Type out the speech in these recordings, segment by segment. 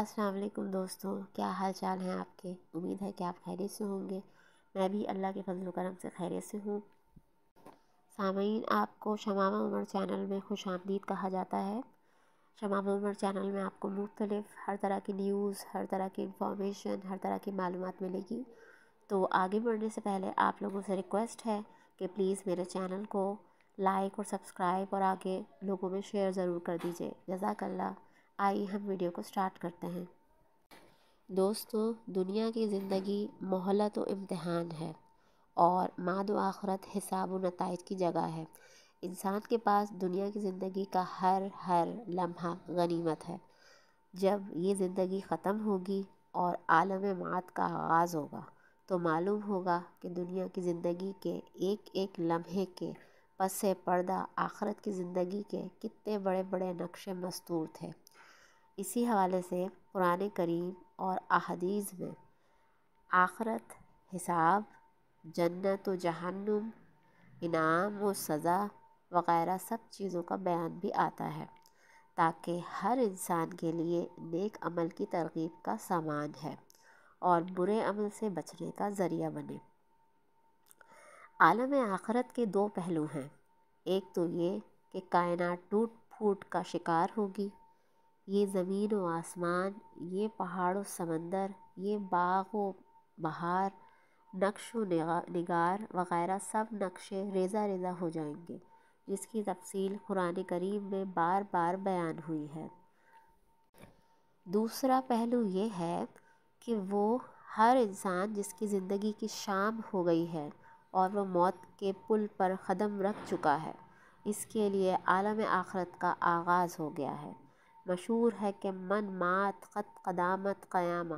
अस्सलाम वालेकुम दोस्तों क्या हाल चाल हैं आपके उम्मीद है कि आप खैरियत से होंगे मैं भी अल्लाह के फजल करम से खैरियत से हूँ सामीन आपको शमाम उमर चैनल में खुश आमदीद कहा जाता है शमाम उमर चैनल में आपको मुख्तलिफ हर तरह की न्यूज़ हर तरह की इंफॉर्मेशन हर तरह की मालूम मिलेगी तो आगे बढ़ने से पहले आप लोगों से रिक्वेस्ट है कि प्लीज़ मेरे चैनल को लाइक और सब्सक्राइब और आगे लोगों में शेयर ज़रूर कर दीजिए जजाकल्ला आइए हम वीडियो को स्टार्ट करते हैं दोस्तों दुनिया की ज़िंदगी मोहलत व इम्तहान है और माद व आखरत हिसाब व नतज की जगह है इंसान के पास दुनिया की ज़िंदगी का हर हर लम्हा गनीमत है जब ये ज़िंदगी ख़त्म होगी और आलम मात का आगाज़ होगा तो मालूम होगा कि दुनिया की ज़िंदगी के एक एक लम्हे के पस पर्दा आखरत की ज़िंदगी के कितने बड़े बड़े नक्शे मस्तूर थे इसी हवाले से क़ुरान करीम और अहदीज़ में आख़रत हिसाब जन्नत व जहन्नुम इनाम व सज़ा वग़ैरह सब चीज़ों का बयान भी आता है ताकि हर इंसान के लिए नेक अमल की तरगीब का सामान है और बुरे अमल से बचने का ज़रिया बने आलम आखरत के दो पहलू हैं एक तो ये कि कायनात टूट फूट का शिकार होगी ये ज़मीन व आसमान ये पहाड़ व समंदर ये बाग व बहार नक्श व निगार वगैरह सब नक्शे रेज़ा रेज़ा हो जाएंगे जिसकी तफसील कुरान करीम में बार बार बयान हुई है दूसरा पहलू ये है कि वो हर इंसान जिसकी ज़िंदगी की शाम हो गई है और वह मौत के पुल पर ख़दम रख चुका है इसके लिए आलम आखरत का आगाज़ हो गया है मशहूर है कि मन मात ख़त क़दामत क़यामा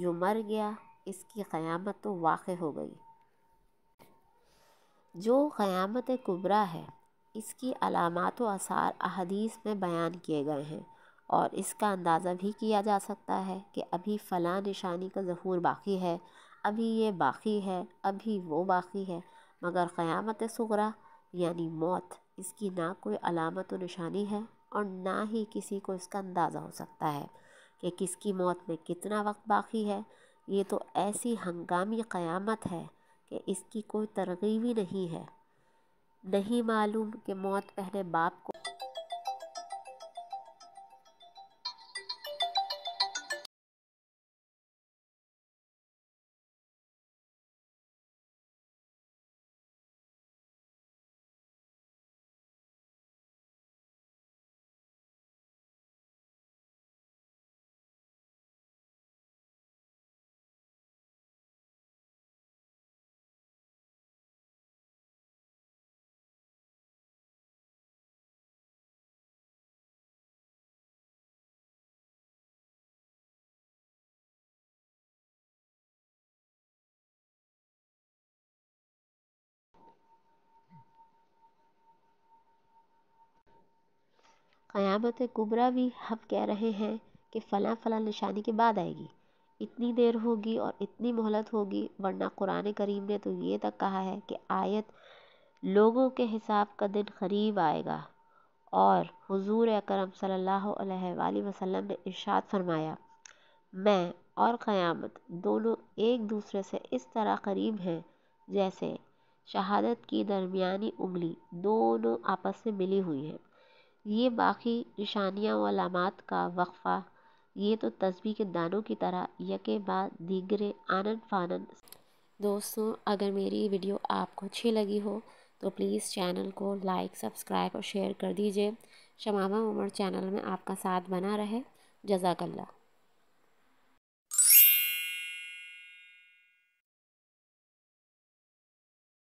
जो मर गया इसकी क़यामत तो वाक़ हो गई जो क़यामत कुबरा है इसकी अलामत व आसार अहदीस में बयान किए गए हैं और इसका अंदाज़ा भी किया जा सकता है कि अभी फ़लाँ निशानी का ज़हूर बाकी है अभी ये बाकी है अभी वो बाकी है मगर क़यामत सगरा यानी मौत इसकी ना कोई अलामत व निशानी है और ना ही किसी को इसका अंदाज़ा हो सकता है कि किसकी मौत में कितना वक्त बाकी है ये तो ऐसी हंगामी क़यामत है कि इसकी कोई तरगीबी नहीं है नहीं मालूम कि मौत पहले बाप को क़यामत कुबरा भी हम कह रहे हैं कि फ़लाँ फ़लाँ निशानी के बाद आएगी इतनी देर होगी और इतनी मोहलत होगी वरना क़ुरान करीम ने तो ये तक कहा है कि आयत लोगों के हिसाब का दिन क़रीब आएगा और हुजूर अकरम सल्लल्लाहु अलैहि वसल्लम ने इरशाद फरमाया मैं और क़यामत दोनों एक दूसरे से इस तरह करीब हैं जैसे शहादत की दरमियानी उंगली दोनों आपस में मिली हुई है ये बाकी निशानियाँ व का वक्फ़ा ये तो तस्वीर के दानों की तरह यके बाद दीगरे आनन फानन दोस्तों अगर मेरी वीडियो आपको अच्छी लगी हो तो प्लीज़ चैनल को लाइक सब्सक्राइब और शेयर कर दीजिए शमामा उमर चैनल में आपका साथ बना रहे जजाकल्ला